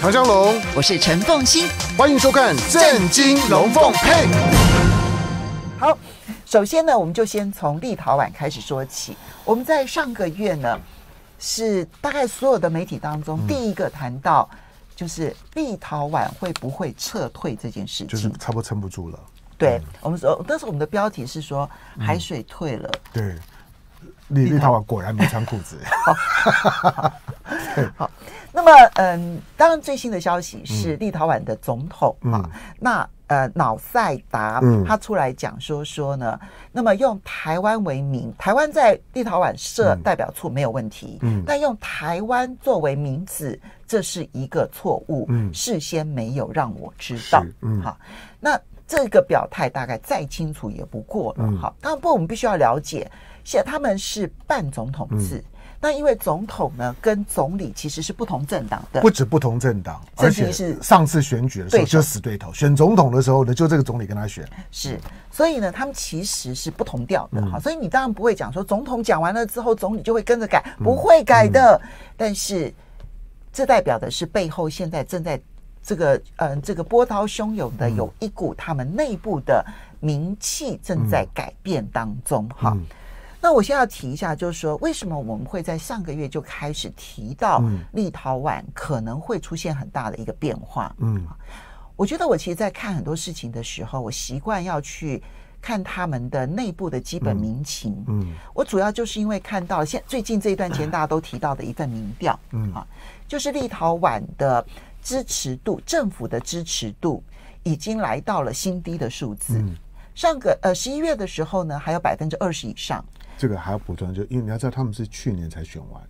唐香龙，我是陈凤欣，欢迎收看《震惊龙凤配》。好，首先呢，我们就先从立陶宛开始说起。我们在上个月呢，是大概所有的媒体当中第一个谈到，就是立陶宛会不会撤退这件事情，就差不多撑不住了。对我们说，但是我们的标题是说海水退了。对，立立陶宛果然没穿裤子。好。那么，嗯，当然最新的消息是立陶宛的总统啊，那呃瑙塞达他出来讲说说呢，那么用台湾为名，台湾在立陶宛设代表处没有问题，嗯，但用台湾作为名字这是一个错误，嗯，事先没有让我知道，嗯，好，那这个表态大概再清楚也不过了，好，当然不过我们必须要了解，现他们是半总统制。那因为总统呢跟总理其实是不同政党的，不止不同政党，而且是上次选举的时候就死对头。选总统的时候呢，就这个总理跟他选，是。所以呢，他们其实是不同调的哈。所以你当然不会讲说总统讲完了之后，总理就会跟着改，不会改的。但是这代表的是背后现在正在这个嗯这个波涛汹涌的有一股他们内部的名气正在改变当中哈。那我现在要提一下，就是说，为什么我们会在上个月就开始提到立陶宛可能会出现很大的一个变化？嗯，我觉得我其实，在看很多事情的时候，我习惯要去看他们的内部的基本民情。嗯，我主要就是因为看到现最近这一段时间大家都提到的一份民调，嗯啊，就是立陶宛的支持度，政府的支持度已经来到了新低的数字。上个呃十一月的时候呢，还有百分之二十以上。这个还要补充，就因为你要知道，他们是去年才选完，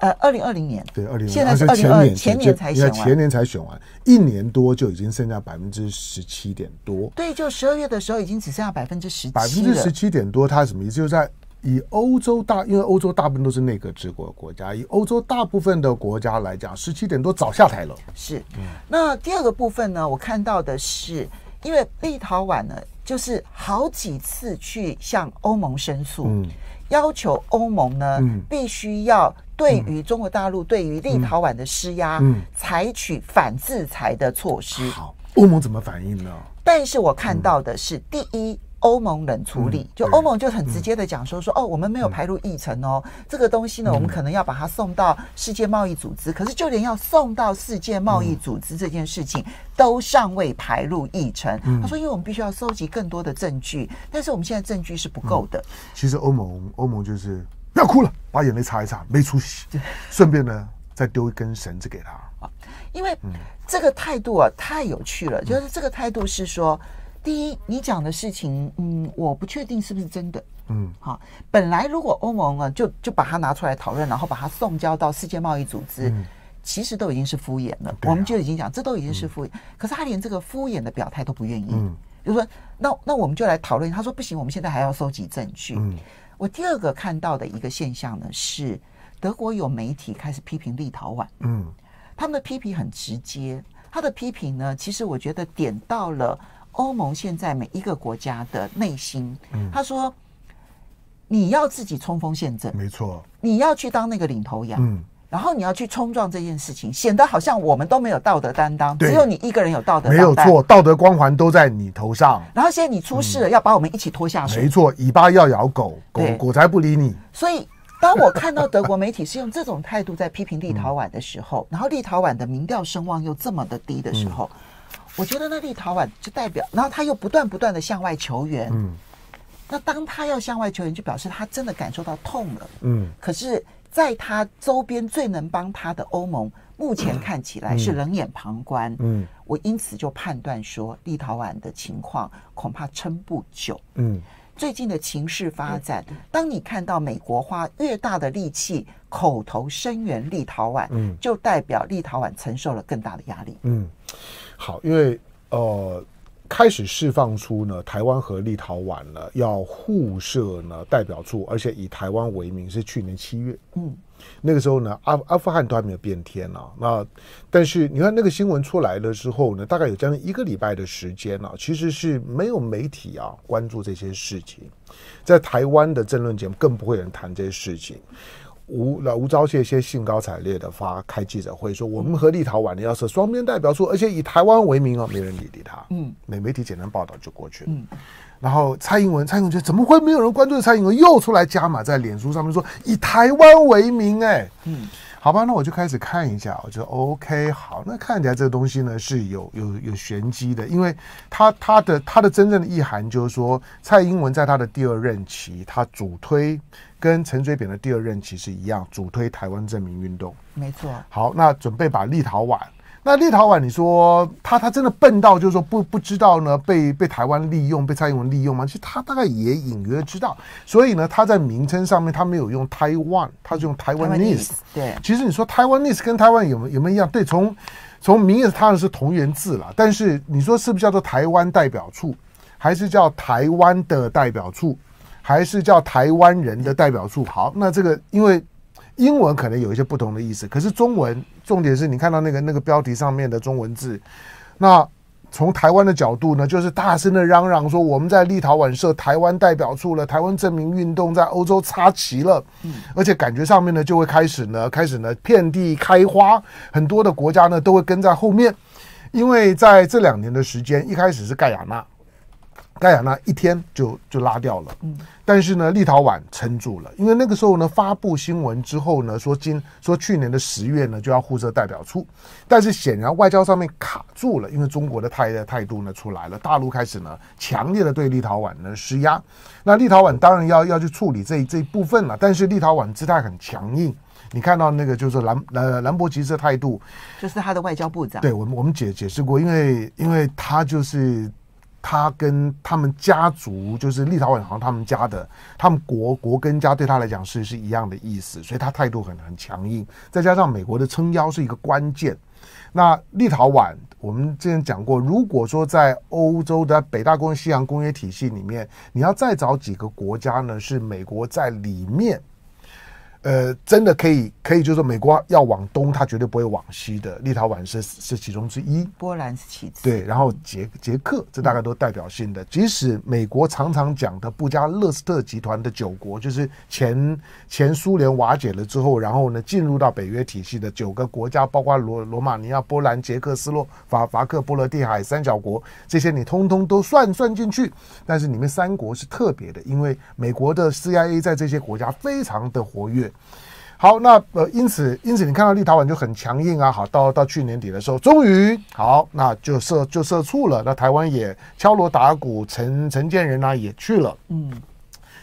呃，二零二零年对，二零现在是零年前年才选完，前年才选完，一年多就已经剩下百分之十七点多。对，就十二月的时候已经只剩下百分之十，百分之十七点多，它是什么意思？就在以欧洲大，因为欧洲大部分都是内阁制国国家，以欧洲大部分的国家来讲，十七点多早下台了。是，那第二个部分呢，我看到的是，因为立陶宛呢。就是好几次去向欧盟申诉，要求欧盟呢必须要对于中国大陆、对于立陶宛的施压，采取反制裁的措施。好，欧盟怎么反应呢？但是我看到的是，第一。欧盟冷处理，就欧盟就很直接的讲说说哦，我们没有排入议程哦，这个东西呢，我们可能要把它送到世界贸易组织。可是就连要送到世界贸易组织这件事情都尚未排入议程。他说，因为我们必须要收集更多的证据，但是我们现在证据是不够的。其实欧盟欧盟就是不要哭了，把眼泪擦一擦，没出息。顺便呢，再丢一根绳子给他啊，因为这个态度啊太有趣了，就是这个态度是说。第一，你讲的事情，嗯，我不确定是不是真的，嗯，好，本来如果欧盟啊，就就把它拿出来讨论，然后把它送交到世界贸易组织，其实都已经是敷衍了。我们就已经讲，这都已经是敷衍，可是他连这个敷衍的表态都不愿意，就说那那我们就来讨论。他说不行，我们现在还要收集证据。我第二个看到的一个现象呢，是德国有媒体开始批评立陶宛，嗯，他们的批评很直接，他的批评呢，其实我觉得点到了。欧盟现在每一个国家的内心，他说：“你要自己冲锋陷阵，没错，你要去当那个领头羊，然后你要去冲撞这件事情，显得好像我们都没有道德担当，只有你一个人有道德，没有错，道德光环都在你头上。然后现在你出事了，要把我们一起拖下水，没错，尾巴要咬狗，狗狗才不理你。所以，当我看到德国媒体是用这种态度在批评立陶宛的时候，然后立陶宛的民调声望又这么的低的时候。”我觉得那立陶宛就代表，然后他又不断不断的向外求援。嗯，那当他要向外求援，就表示他真的感受到痛了。嗯，可是在他周边最能帮他的欧盟，目前看起来是冷眼旁观。嗯，我因此就判断说，立陶宛的情况恐怕撑不久。嗯，最近的情势发展，当你看到美国花越大的力气口头声援立陶宛，嗯，就代表立陶宛承受了更大的压力。嗯。好，因为呃，开始释放出呢，台湾和立陶宛呢要互设呢代表处，而且以台湾为名是去年七月，嗯，那个时候呢，阿阿富汗都还没有变天呢，那但是你看那个新闻出来了之后呢，大概有将近一个礼拜的时间呢，其实是没有媒体啊关注这些事情，在台湾的政论节目更不会有人谈这些事情。吴老吴钊燮先兴高采烈的发开记者会，说我们和立陶宛的要设双边代表处，而且以台湾为名啊，没人理理他。嗯，美媒体简单报道就过去了。嗯，然后蔡英文蔡英文觉得怎么会没有人关注？蔡英文又出来加码，在脸书上面说以台湾为名，哎，嗯。好吧，那我就开始看一下。我觉得 OK，好，那看起来这个东西呢是有有有玄机的，因为它它的它的真正的意涵就是说，蔡英文在他的第二任期，他主推跟陈水扁的第二任期是一样，主推台湾证明运动。没错，好，那准备把立陶宛。那立陶宛，你说他他真的笨到就是说不不知道呢？被被台湾利用，被蔡英文利用吗？其实他大概也隐约知道，所以呢，他在名称上面他没有用台湾，他是用台湾 nis。对，其实你说台湾 nis 跟台湾有没有没有一样？对，从从名义上是同源字了。但是你说是不是叫做台湾代表处，还是叫台湾的代表处，还是叫台湾人的代表处？好，那这个因为。英文可能有一些不同的意思，可是中文重点是你看到那个那个标题上面的中文字。那从台湾的角度呢，就是大声的嚷嚷说我们在立陶宛设台湾代表处了，台湾证明运动在欧洲插旗了，而且感觉上面呢就会开始呢开始呢遍地开花，很多的国家呢都会跟在后面，因为在这两年的时间，一开始是盖亚纳，盖亚那一天就就拉掉了，嗯，但是呢，立陶宛撑住了，因为那个时候呢，发布新闻之后呢，说今说去年的十月呢就要互设代表处，但是显然外交上面卡住了，因为中国的态态度呢出来了，大陆开始呢强烈的对立陶宛呢施压，那立陶宛当然要要去处理这这一部分了，但是立陶宛姿态很强硬，你看到那个就是兰兰兰博奇的态度，就是他的外交部长，对我们我们解解释过，因为因为他就是。他跟他们家族，就是立陶宛，好像他们家的，他们国国跟家对他来讲是是一样的意思，所以他态度很很强硬，再加上美国的撑腰是一个关键。那立陶宛，我们之前讲过，如果说在欧洲的北大工西洋工业体系里面，你要再找几个国家呢，是美国在里面。呃，真的可以，可以，就是说，美国要往东，它绝对不会往西的。立陶宛是是其中之一，波兰是其次。对，然后捷捷克，这大概都代表性的。即使美国常常讲的布加勒斯特集团的九国，就是前前苏联瓦解了之后，然后呢，进入到北约体系的九个国家，包括罗罗马尼亚、波兰、捷克、斯洛伐伐克、波罗的海三小国，这些你通通都算算进去。但是你们三国是特别的，因为美国的 CIA 在这些国家非常的活跃。好，那呃，因此，因此你看到立陶宛就很强硬啊。好，到到去年底的时候，终于好，那就设就设处了。那台湾也敲锣打鼓，陈陈建仁呢也去了，嗯。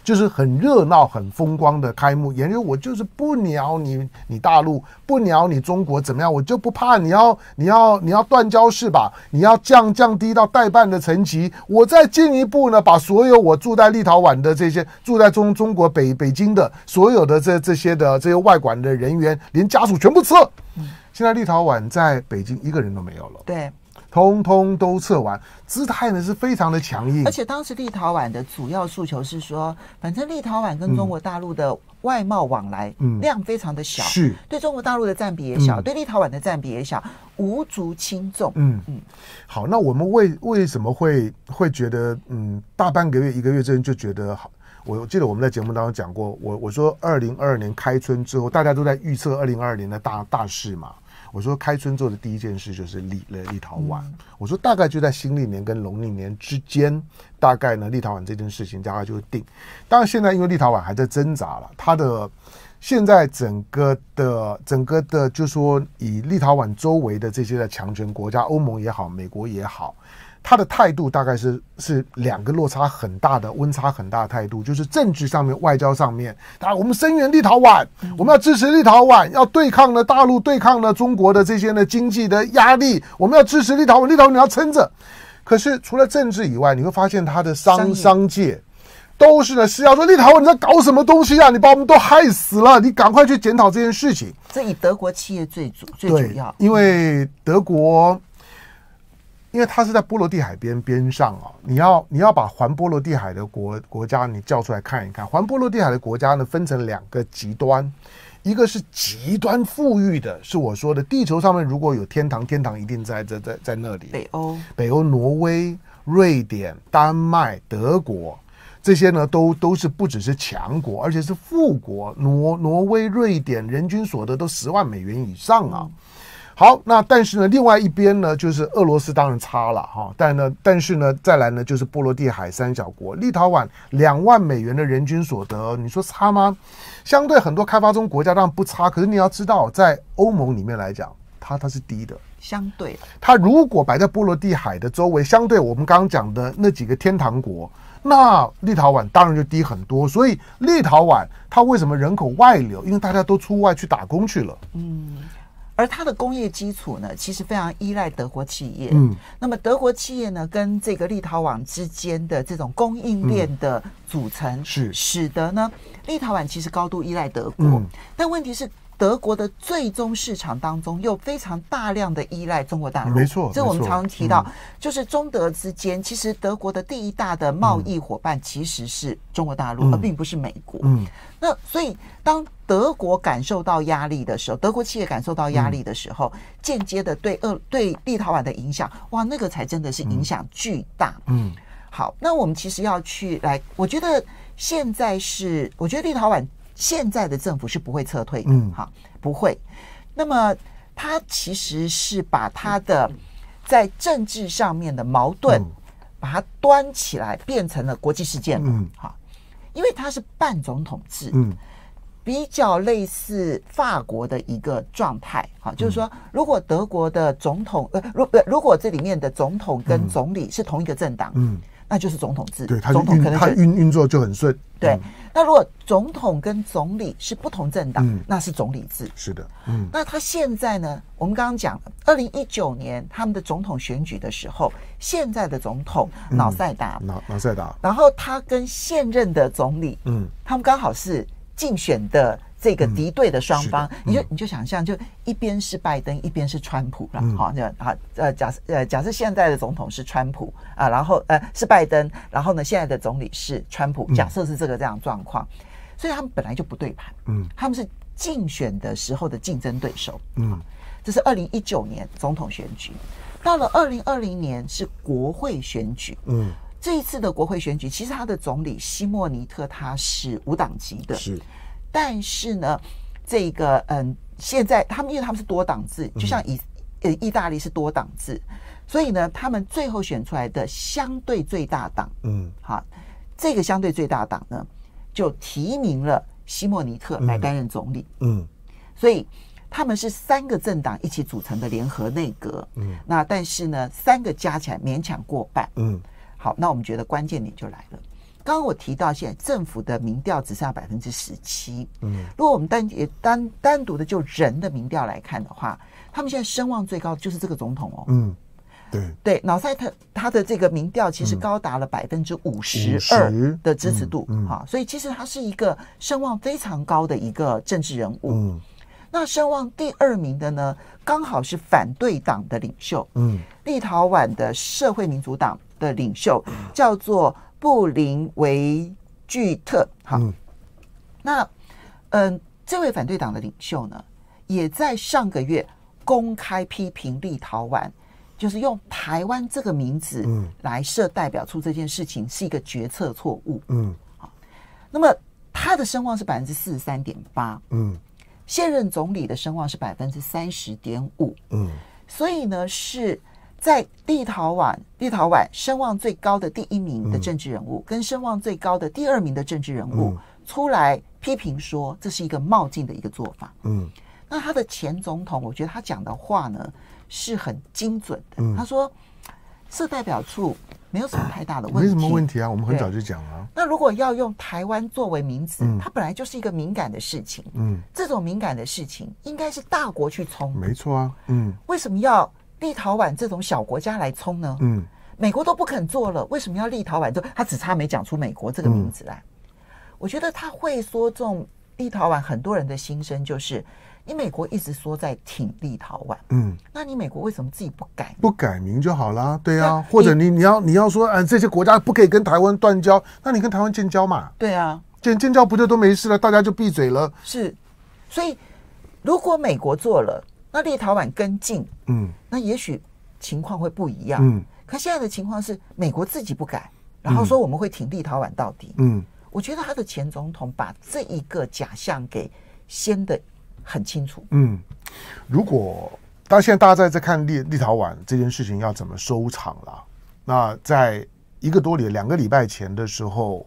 就是很热闹、很风光的开幕，因为我就是不鸟你，你大陆不鸟你中国怎么样？我就不怕你要你要你要断交是吧？你要降降低到代办的层级，我再进一步呢，把所有我住在立陶宛的这些住在中中国北北京的所有的这这些的这些外管的人员，连家属全部撤。现在立陶宛在北京一个人都没有了。对。通通都测完，姿态呢是非常的强硬。而且当时立陶宛的主要诉求是说，反正立陶宛跟中国大陆的外贸往来，量非常的小，是，对中国大陆的占比也小，对立陶宛的占比也小，无足轻重。嗯嗯。好，那我们为为什么会会觉得，嗯，大半个月一个月之间就觉得好？我记得我们在节目当中讲过，我我说二零二二年开春之后，大家都在预测二零二二年的大大事嘛。我说开春做的第一件事就是立了立陶宛。我说大概就在新历年跟龙历年之间，大概呢立陶宛这件事情大概就定。当然现在因为立陶宛还在挣扎了，它的现在整个的整个的就说以立陶宛周围的这些的强权国家，欧盟也好，美国也好。他的态度大概是是两个落差很大的温差很大的态度，就是政治上面、外交上面，啊，我们声援立陶宛，我们要支持立陶宛，要对抗呢大陆，对抗呢中国的这些呢经济的压力，我们要支持立陶宛，立陶，宛你要撑着。可是除了政治以外，你会发现他的商商界都是呢，是要说立陶，宛你在搞什么东西啊？你把我们都害死了，你赶快去检讨这件事情。这以德国企业最主最主要，因为德国。因为它是在波罗的海边边上啊，你要你要把环波罗的海的国国家你叫出来看一看，环波罗的海的国家呢分成两个极端，一个是极端富裕的，是我说的地球上面如果有天堂，天堂一定在这在在那里。北欧，北欧，挪威、瑞典、丹麦、德国这些呢都都是不只是强国，而且是富国。挪挪威、瑞典人均所得都十万美元以上啊。好，那但是呢，另外一边呢，就是俄罗斯当然差了哈，但呢，但是呢，再来呢，就是波罗的海三小国，立陶宛两万美元的人均所得，你说差吗？相对很多开发中国家当然不差，可是你要知道，在欧盟里面来讲，它它是低的，相对它如果摆在波罗的海的周围，相对我们刚刚讲的那几个天堂国，那立陶宛当然就低很多。所以立陶宛它为什么人口外流？因为大家都出外去打工去了。嗯。而它的工业基础呢，其实非常依赖德国企业。嗯，那么德国企业呢，跟这个立陶宛之间的这种供应链的组成，是使得呢，立陶宛其实高度依赖德国。但问题是。德国的最终市场当中，又非常大量的依赖中国大陆。没错，这我们常常提到，就是中德之间，其实德国的第一大的贸易伙伴其实是中国大陆，而并不是美国。嗯，那所以当德国感受到压力的时候，德国企业感受到压力的时候，间接的对呃对立陶宛的影响，哇，那个才真的是影响巨大。嗯，好，那我们其实要去来，我觉得现在是，我觉得立陶宛。现在的政府是不会撤退的，哈，不会。那么他其实是把他的在政治上面的矛盾把它端起来，变成了国际事件了，哈。因为他是半总统制，嗯，比较类似法国的一个状态，哈。就是说，如果德国的总统呃，如如果这里面的总统跟总理是同一个政党，嗯。那就是总统制，总统可能他运运作就很顺。对，那如果总统跟总理是不同政党，那是总理制。是的，嗯。那他现在呢？我们刚刚讲，二零一九年他们的总统选举的时候，现在的总统老塞达，老老塞达，然后他跟现任的总理，嗯，他们刚好是竞选的。这个敌对的双方，你就你就想象，就一边是拜登，一边是川普了哈。就啊，呃，假设呃，假设现在的总统是川普啊，然后呃是拜登，然后呢，现在的总理是川普。假设是这个这样状况，所以他们本来就不对盘，嗯，他们是竞选的时候的竞争对手，嗯，这是二零一九年总统选举，到了二零二零年是国会选举，嗯，这一次的国会选举，其实他的总理西莫尼特他是无党籍的，是。但是呢，这个嗯，现在他们因为他们是多党制，就像以呃意大利是多党制，所以呢，他们最后选出来的相对最大党，嗯，好，这个相对最大党呢，就提名了西莫尼特来担任总理，嗯，所以他们是三个政党一起组成的联合内阁，嗯，那但是呢，三个加起来勉强过半，嗯，好，那我们觉得关键点就来了。刚刚我提到，现在政府的民调只剩下百分之十七。嗯，如果我们单也单单独的就人的民调来看的话，他们现在声望最高就是这个总统哦。嗯，对对，瑙塞特他的这个民调其实高达了百分之五十二的支持度哈，所以其实他是一个声望非常高的一个政治人物。嗯，那声望第二名的呢，刚好是反对党的领袖。嗯，立陶宛的社会民主党的领袖叫做。布林维巨特，好，那嗯，这位反对党的领袖呢，也在上个月公开批评立陶宛，就是用台湾这个名字来设代表处这件事情是一个决策错误。嗯，好，那么他的声望是百分之四十三点八，嗯，现任总理的声望是百分之三十点五，嗯，所以呢是。在立陶宛，立陶宛声望最高的第一名的政治人物，跟声望最高的第二名的政治人物出来批评说，这是一个冒进的一个做法。嗯，那他的前总统，我觉得他讲的话呢，是很精准的。他说，这代表处没有什么太大的问题，没什么问题啊。我们很早就讲了。那如果要用台湾作为名词，它本来就是一个敏感的事情。嗯，这种敏感的事情，应该是大国去冲。没错啊。嗯，为什么要？立陶宛这种小国家来冲呢？嗯，美国都不肯做了，为什么要立陶宛？就他只差没讲出美国这个名字来。我觉得他会说中立陶宛很多人的心声，就是你美国一直说在挺立陶宛，嗯，那你美国为什么自己不改？不改名就好啦，对啊，或者你你要你要说嗯，这些国家不可以跟台湾断交，那你跟台湾建交嘛，对啊，建建交不就都没事了，大家就闭嘴了。是，所以如果美国做了。那立陶宛跟进，嗯，那也许情况会不一样，嗯，可现在的情况是美国自己不改，然后说我们会挺立陶宛到底，嗯，我觉得他的前总统把这一个假象给掀的很清楚，嗯，如果，那现在大家在在看立立陶宛这件事情要怎么收场了，那在一个多礼两个礼拜前的时候，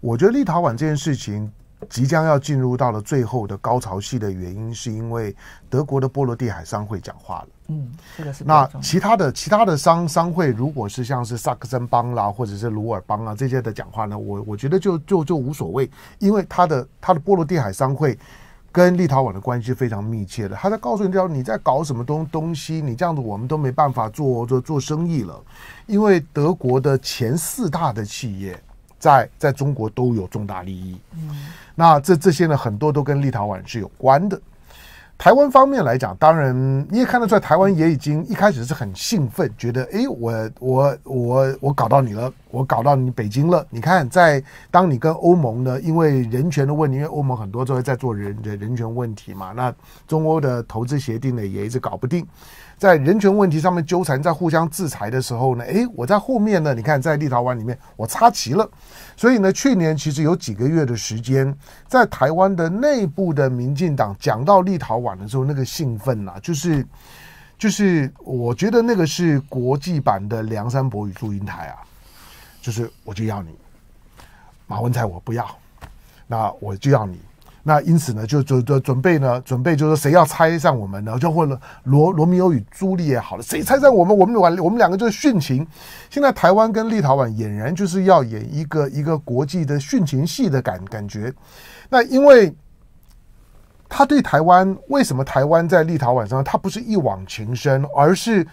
我觉得立陶宛这件事情。即将要进入到了最后的高潮期的原因，是因为德国的波罗的海商会讲话了。嗯，这个是那其他的其他的商商会，如果是像是萨克森邦啦，或者是鲁尔邦啊这些的讲话呢，我我觉得就就就无所谓，因为他的他的波罗的海商会跟立陶宛的关系非常密切的。他在告诉你，家你在搞什么东东西，你这样子我们都没办法做做做生意了，因为德国的前四大的企业在在中国都有重大利益。嗯。那这这些呢，很多都跟立陶宛是有关的。台湾方面来讲，当然你也看得出来，台湾也已经一开始是很兴奋，觉得哎，我我我我搞到你了。我搞到你北京了，你看，在当你跟欧盟呢，因为人权的问题，因为欧盟很多都在在做人的人权问题嘛，那中欧的投资协定呢也一直搞不定，在人权问题上面纠缠，在互相制裁的时候呢，诶，我在后面呢，你看在立陶宛里面我插旗了，所以呢，去年其实有几个月的时间，在台湾的内部的民进党讲到立陶宛的时候，那个兴奋呐，就是就是我觉得那个是国际版的梁山伯与祝英台啊。就是我就要你，马文才我不要，那我就要你。那因此呢，就就准备呢，准备就是谁要拆散我们呢，就问了罗罗密欧与朱丽也好，了谁拆散我们，我们玩。我们两个就是殉情。现在台湾跟立陶宛俨然就是要演一个一个国际的殉情戏的感感觉。那因为他对台湾为什么台湾在立陶宛上他不是一往情深，而是。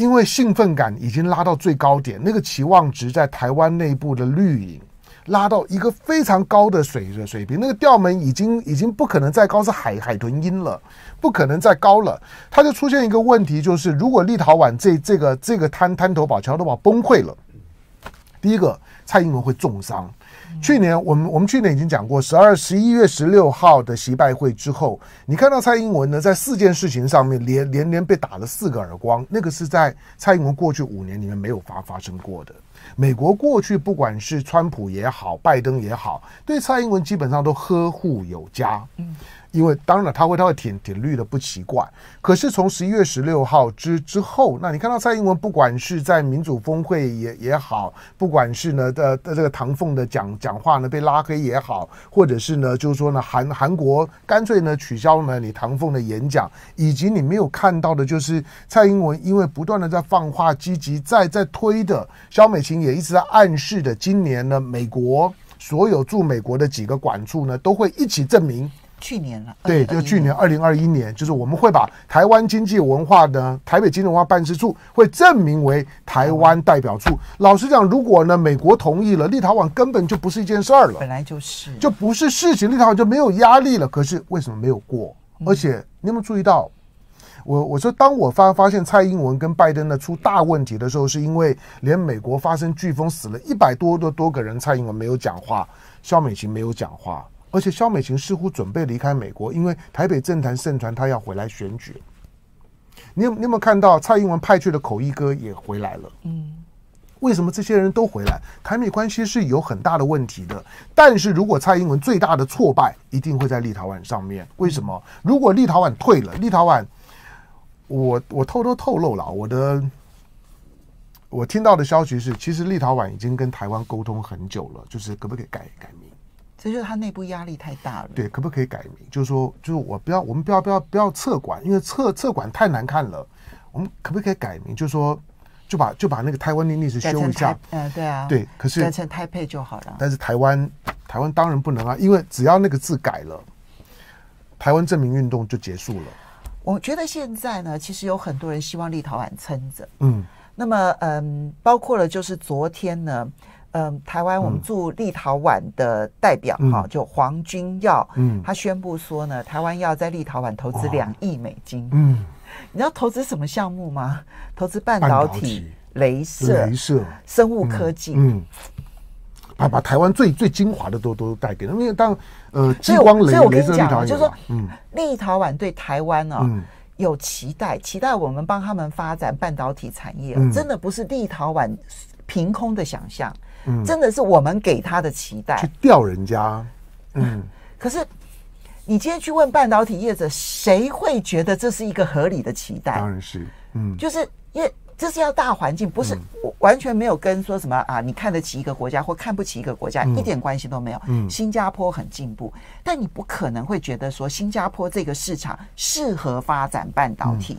因为兴奋感已经拉到最高点，那个期望值在台湾内部的绿营拉到一个非常高的水的水平，那个调门已经已经不可能再高，是海海豚音了，不可能再高了。它就出现一个问题，就是如果立陶宛这这个这个滩滩头堡桥头堡崩溃了。第一个，蔡英文会重伤。去年我们我们去年已经讲过，十二十一月十六号的习拜会之后，你看到蔡英文呢，在四件事情上面连连连被打了四个耳光，那个是在蔡英文过去五年里面没有发发生过的。美国过去不管是川普也好，拜登也好，对蔡英文基本上都呵护有加。嗯。因为当然他会他会挺挺绿的不奇怪，可是从十一月十六号之之后，那你看到蔡英文不管是在民主峰会也也好，不管是呢的这个唐凤的讲讲话呢被拉黑也好，或者是呢就是说呢韩韩国干脆呢取消呢你唐凤的演讲，以及你没有看到的就是蔡英文因为不断的在放话，积极在在推的，肖美琴也一直在暗示的，今年呢美国所有驻美国的几个管处呢都会一起证明。去年了，对，就去年二零二一年，就是我们会把台湾经济文化的台北金融化办事处会证明为台湾代表处。老实讲，如果呢美国同意了，立陶宛根本就不是一件事儿了，本来就是，就不是事情，立陶宛就没有压力了。可是为什么没有过？而且你有没有注意到？我我说，当我发发现蔡英文跟拜登呢出大问题的时候，是因为连美国发生飓风死了一百多多多个人，蔡英文没有讲话，肖美琴没有讲话。而且，肖美琴似乎准备离开美国，因为台北政坛盛传她要回来选举。你有你有没有看到蔡英文派去的口译哥也回来了？嗯，为什么这些人都回来？台美关系是有很大的问题的。但是如果蔡英文最大的挫败一定会在立陶宛上面。为什么？如果立陶宛退了，立陶宛，我我偷偷透露了，我的，我听到的消息是，其实立陶宛已经跟台湾沟通很久了，就是可不可以改改名？这就是他内部压力太大了。对，可不可以改名？就是说，就是我不要，我们不要，不要，不要测管，因为测测管太难看了。我们可不可以改名？就是说，就把就把那个台湾的历史修一下。嗯，对啊。对，可是改成台配就好了。但是台湾，台湾当然不能啊，因为只要那个字改了，台湾证明运动就结束了。我觉得现在呢，其实有很多人希望立陶宛撑着。嗯，那么嗯，包括了就是昨天呢。嗯，台湾我们驻立陶宛的代表哈，就黄君耀，嗯，他宣布说呢，台湾要在立陶宛投资两亿美金，嗯，你知道投资什么项目吗？投资半导体、镭射、生物科技，嗯，把把台湾最最精华的都都带给们，因为当呃，激光镭射，我跟你讲，就说，嗯，立陶宛对台湾啊有期待，期待我们帮他们发展半导体产业，真的不是立陶宛。凭空的想象，真的是我们给他的期待。去吊人家，嗯。可是你今天去问半导体业者，谁会觉得这是一个合理的期待？当然是，嗯，就是因为这是要大环境，不是完全没有跟说什么啊，你看得起一个国家或看不起一个国家，一点关系都没有。新加坡很进步，但你不可能会觉得说新加坡这个市场适合发展半导体。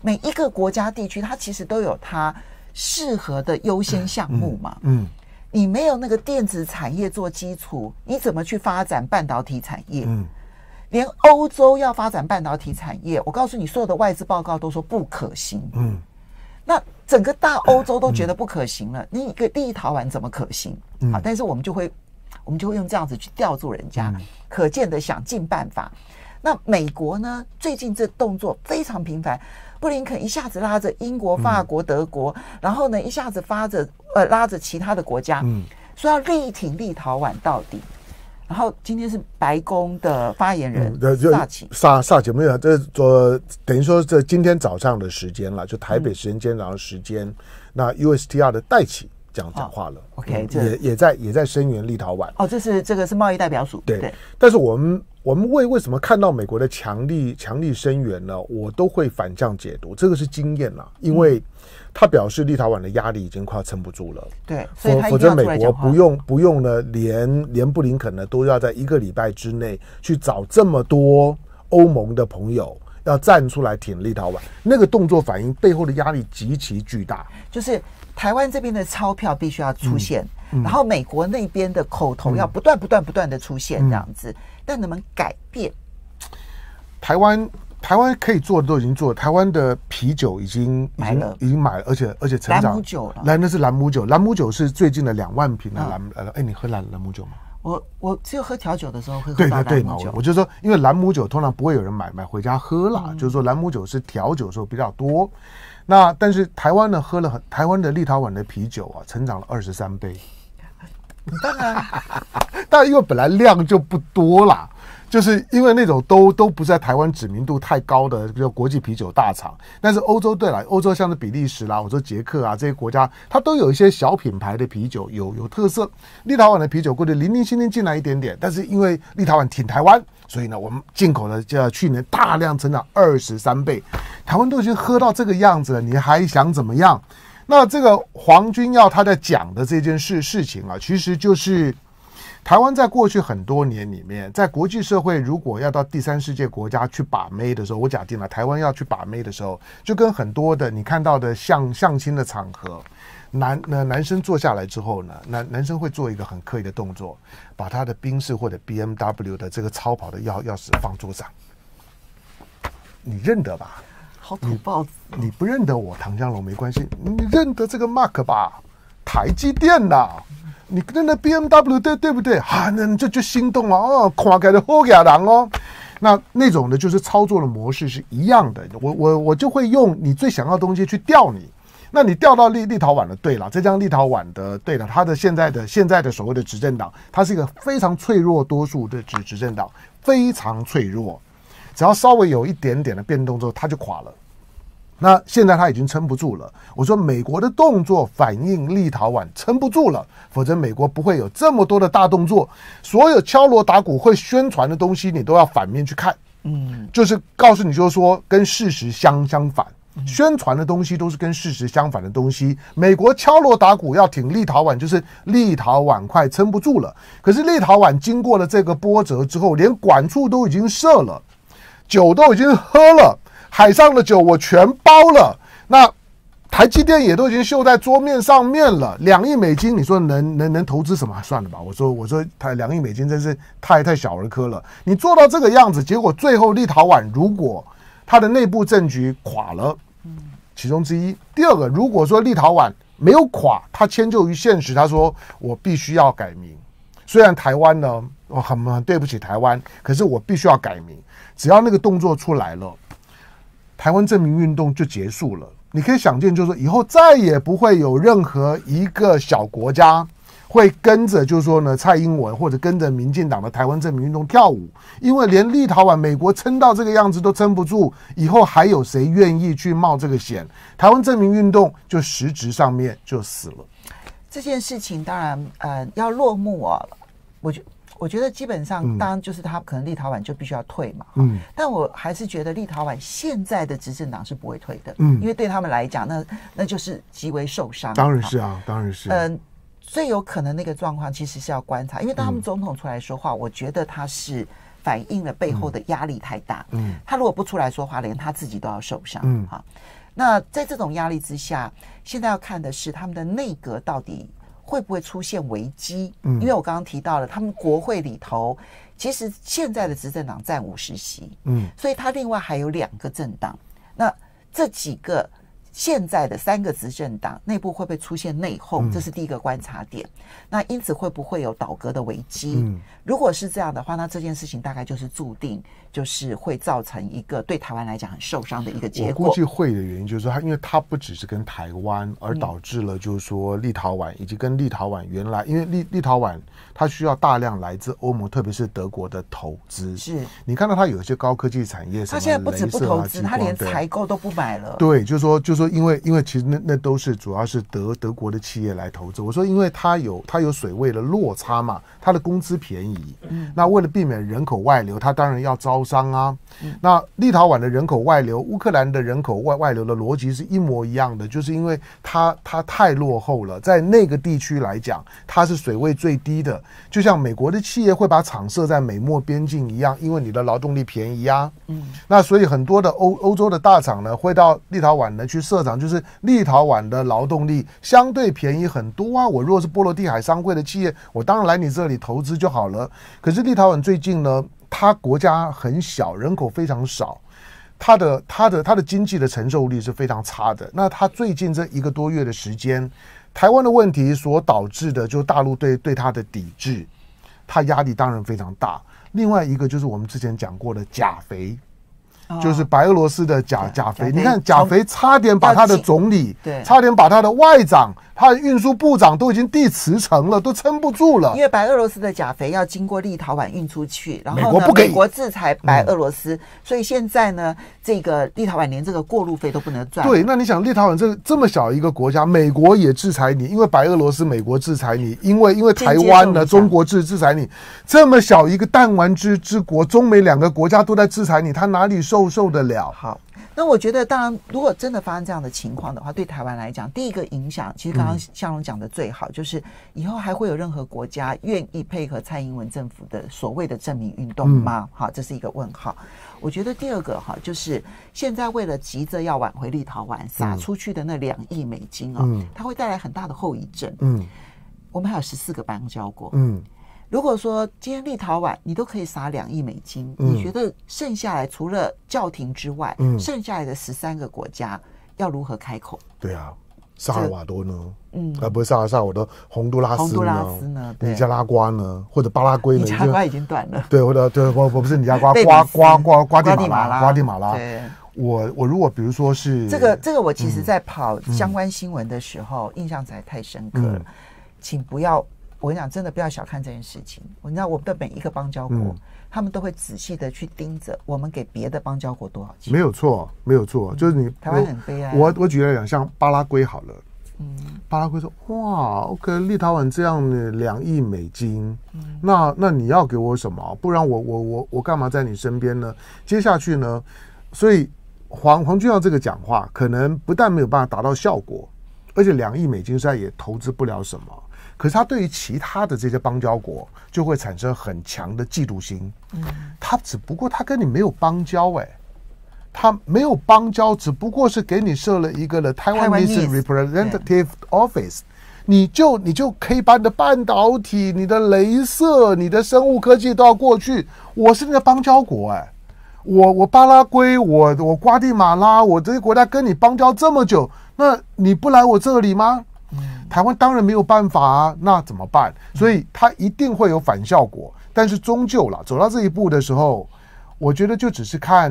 每一个国家地区，它其实都有它。适合的优先项目嘛？嗯，你没有那个电子产业做基础，你怎么去发展半导体产业？嗯，连欧洲要发展半导体产业，我告诉你，所有的外资报告都说不可行。嗯，那整个大欧洲都觉得不可行了，你一个立陶宛怎么可行？嗯，但是我们就会，我们就会用这样子去吊住人家，可见的想尽办法。那美国呢？最近这动作非常频繁，布林肯一下子拉着英国、法国、德国，然后呢一下子发着呃拉着其他的国家，嗯，说要力挺立陶宛到底。然后今天是白宫的发言人萨奇萨萨姐没有，这昨等于说这今天早上的时间了，就台北时间早上时间，那 U.S.T.R 的代起讲讲话了，OK，也也在也在声援立陶宛。哦，这是这个是贸易代表署，对，但是我们。我们为为什么看到美国的强力强力声援呢？我都会反向解读，这个是经验啦。因为他表示立陶宛的压力已经快撑不住了。对，否否则美国不用不用呢，连连布林肯呢都要在一个礼拜之内去找这么多欧盟的朋友要站出来挺立陶宛，那个动作反应背后的压力极其巨大，就是。台湾这边的钞票必须要出现，然后美国那边的口头要不断不断不断的出现这样子，但能不能改变？台湾台湾可以做的都已经做了，台湾的啤酒已经买了，已经买了，而且而且蓝姆酒了，来那是蓝姆酒，蓝姆酒是最近的两万瓶的蓝呃，哎，你喝蓝蓝姆酒吗？我我只有喝调酒的时候会喝对姆酒，我就说，因为蓝姆酒通常不会有人买买回家喝了，就是说蓝姆酒是调酒的时候比较多。那但是台湾呢喝了很台湾的立陶宛的啤酒啊，成长了二十三倍，当然，当然因为本来量就不多了。就是因为那种都都不在台湾知名度太高的，比如国际啤酒大厂。但是欧洲对来欧洲像是比利时啦，我说捷克啊这些国家，它都有一些小品牌的啤酒有有特色。立陶宛的啤酒过去零零星星进来一点点，但是因为立陶宛挺台湾，所以呢，我们进口的就去年大量增长二十三倍。台湾都已经喝到这个样子了，你还想怎么样？那这个黄军耀他在讲的这件事事情啊，其实就是。台湾在过去很多年里面，在国际社会，如果要到第三世界国家去把妹的时候，我假定了台湾要去把妹的时候，就跟很多的你看到的相相亲的场合，男那男生坐下来之后呢，男男生会做一个很刻意的动作，把他的宾士或者 B M W 的这个超跑的钥钥匙放桌上，你认得吧？好土包子，你不认得我唐江龙没关系，你认得这个 Mark 吧？台积电呐，你跟那 B M W 对对不对？哈，那你就就心动了哦，看开的好亚人哦。那那种的就是操作的模式是一样的。我我我就会用你最想要的东西去钓你。那你钓到立立陶宛的对了，浙江立陶宛的对了，他的现在的现在的所谓的执政党，它是一个非常脆弱多数的执执政党，非常脆弱，只要稍微有一点点的变动之后，它就垮了。那现在他已经撑不住了。我说美国的动作反映立陶宛撑不住了，否则美国不会有这么多的大动作。所有敲锣打鼓会宣传的东西，你都要反面去看。嗯，就是告诉你，就是说跟事实相相反，宣传的东西都是跟事实相反的东西。美国敲锣打鼓要挺立陶宛，就是立陶宛快撑不住了。可是立陶宛经过了这个波折之后，连管处都已经设了，酒都已经喝了。海上的酒我全包了，那台积电也都已经秀在桌面上面了。两亿美金，你说能能能投资什么？算了吧。我说我说他两亿美金真是太太小儿科了。你做到这个样子，结果最后立陶宛如果他的内部政局垮了，其中之一。第二个，如果说立陶宛没有垮，他迁就于现实，他说我必须要改名。虽然台湾呢，我很很对不起台湾，可是我必须要改名。只要那个动作出来了。台湾证明运动就结束了，你可以想见，就是说以后再也不会有任何一个小国家会跟着，就是说呢，蔡英文或者跟着民进党的台湾证明运动跳舞，因为连立陶宛、美国撑到这个样子都撑不住，以后还有谁愿意去冒这个险？台湾证明运动就实质上面就死了。这件事情当然，呃，要落幕啊，我就。我觉得基本上，当然就是他可能立陶宛就必须要退嘛。嗯，但我还是觉得立陶宛现在的执政党是不会退的。嗯，因为对他们来讲那那就是极为受伤。当然是啊，当然是。嗯，最有可能那个状况其实是要观察，因为当他们总统出来说话，我觉得他是反映了背后的压力太大。嗯，他如果不出来说话，连他自己都要受伤。嗯啊，那在这种压力之下，现在要看的是他们的内阁到底。会不会出现危机？嗯，因为我刚刚提到了，他们国会里头，其实现在的执政党占五十席，嗯，所以他另外还有两个政党，那这几个。现在的三个执政党内部会不会出现内讧？这是第一个观察点。那因此会不会有倒戈的危机？如果是这样的话，那这件事情大概就是注定，就是会造成一个对台湾来讲很受伤的一个结果。我估计会的原因就是说，他因为他不只是跟台湾，而导致了就是说立陶宛以及跟立陶宛原来，因为立立陶宛它需要大量来自欧盟，特别是德国的投资。是你看到它有一些高科技产业，它现在不止不投资，它连采购都不买了。对，就是说，就是。说因为因为其实那那都是主要是德德国的企业来投资。我说因为它有它有水位的落差嘛，它的工资便宜。嗯。那为了避免人口外流，它当然要招商啊。那立陶宛的人口外流，乌克兰的人口外外流的逻辑是一模一样的，就是因为它它太落后了，在那个地区来讲，它是水位最低的。就像美国的企业会把厂设在美墨边境一样，因为你的劳动力便宜啊。嗯。那所以很多的欧欧洲的大厂呢，会到立陶宛呢去。社长就是立陶宛的劳动力相对便宜很多啊！我如果是波罗的海商会的企业，我当然来你这里投资就好了。可是立陶宛最近呢，它国家很小，人口非常少，它的它的它的经济的承受力是非常差的。那它最近这一个多月的时间，台湾的问题所导致的，就大陆对对它的抵制，它压力当然非常大。另外一个就是我们之前讲过的钾肥。就是白俄罗斯的甲甲肥，你看钾肥差点把他的总理，差点把他的外长、他的运输部长都已经递辞呈了，都撑不住了。因为白俄罗斯的钾肥要经过立陶宛运出去，然后呢，美国制裁白俄罗斯，所以现在呢，这个立陶宛连这个过路费都不能赚。对，那你想，立陶宛这这么小一个国家，美国也制裁你，因为白俄罗斯，美国制裁你，因为因为台湾呢，中国制制裁你，这么小一个弹丸之之国，中美两个国家都在制裁你，他哪里受？够受得了哈？那我觉得，当然，如果真的发生这样的情况的话，对台湾来讲，第一个影响，其实刚刚向荣讲的最好，就是以后还会有任何国家愿意配合蔡英文政府的所谓的“证明运动吗？好，这是一个问号。我觉得第二个哈，就是现在为了急着要挽回立陶宛，撒出去的那两亿美金啊，它会带来很大的后遗症。嗯，我们还有十四个邦交国。嗯。如果说今天立陶宛你都可以撒两亿美金，你觉得剩下来除了教廷之外，嗯，剩下来的十三个国家要如何开口？对啊，萨尔瓦多呢？嗯，而不是萨尔萨我瓦多，洪都拉斯、洪都拉斯呢？尼加拉瓜呢？或者巴拉圭呢？你瓜已经断了。对，或者对，我我不是尼加拉瓜瓜瓜瓜瓜瓜地马拉瓜地马拉。我我如果比如说是这个这个，我其实在跑相关新闻的时候，印象才太深刻了，请不要。我跟你讲，真的不要小看这件事情。你知道，我们的每一个邦交国，他们都会仔细的去盯着我们给别的邦交国多少钱。没有错，没有错，就是你。台湾很悲哀。我我举个两像巴拉圭好了，嗯，巴拉圭说：“哇，OK，立陶宛这样的两亿美金，那那你要给我什么？不然我我我我干嘛在你身边呢？接下去呢？所以黄黄俊耀这个讲话，可能不但没有办法达到效果，而且两亿美金现在也投资不了什么。”可是他对于其他的这些邦交国就会产生很强的嫉妒心。嗯，他只不过他跟你没有邦交哎，他没有邦交，只不过是给你设了一个台湾 Mission Representative Office，你就你就可以把你的半导体、你的镭射、你的生物科技都要过去。我是你的邦交国哎，我我巴拉圭、我我瓜地马拉、我这些国家跟你邦交这么久，那你不来我这里吗？台湾当然没有办法啊，那怎么办？所以它一定会有反效果，但是终究了，走到这一步的时候，我觉得就只是看，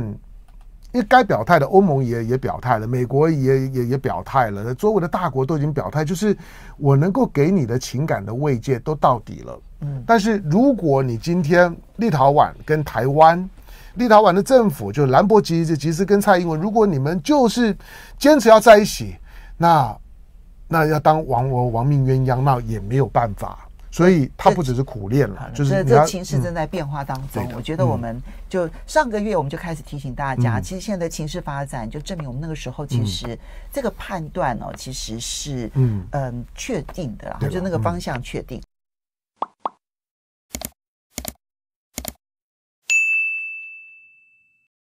因为该表态的欧盟也也表态了，美国也也也表态了，周围的大国都已经表态，就是我能够给你的情感的慰藉都到底了。嗯，但是如果你今天立陶宛跟台湾，立陶宛的政府就兰博基尼，其实跟蔡英文，如果你们就是坚持要在一起，那。那要当亡亡命鸳鸯，那也没有办法。所以他不只是苦练了，就是这这情势正在变化当中。我觉得我们就上个月，我们就开始提醒大家，其实现在的情势发展就证明我们那个时候其实这个判断哦，其实是嗯嗯确定的，啦，就那个方向确定。